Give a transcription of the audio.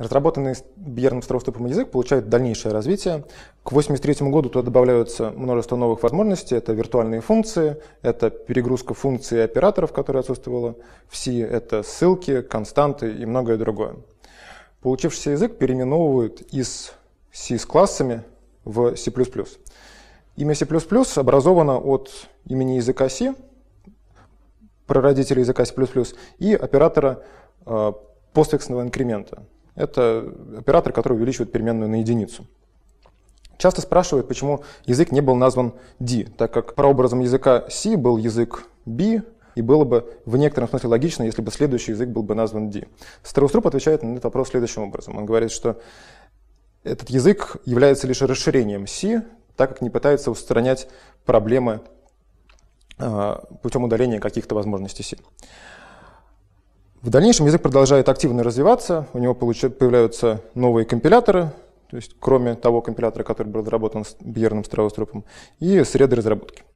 Разработанный Бьерном второступом язык получает дальнейшее развитие. К 1983 году туда добавляются множество новых возможностей. Это виртуальные функции, это перегрузка функций и операторов, которые отсутствовала в C, это ссылки, константы и многое другое. Получившийся язык переименовывают из C с классами в C++. Имя C++ образовано от имени языка C, прародителя языка C++, и оператора э, постфиксного инкремента. Это оператор, который увеличивает переменную на единицу. Часто спрашивают, почему язык не был назван D, так как прообразом языка C был язык B, и было бы в некотором смысле логично, если бы следующий язык был бы назван D. Староуструп отвечает на этот вопрос следующим образом. Он говорит, что этот язык является лишь расширением C, так как не пытается устранять проблемы а, путем удаления каких-то возможностей C. В дальнейшем язык продолжает активно развиваться, у него появляются новые компиляторы, то есть кроме того компилятора, который был разработан с Бьерным Страуструпом, и среды разработки.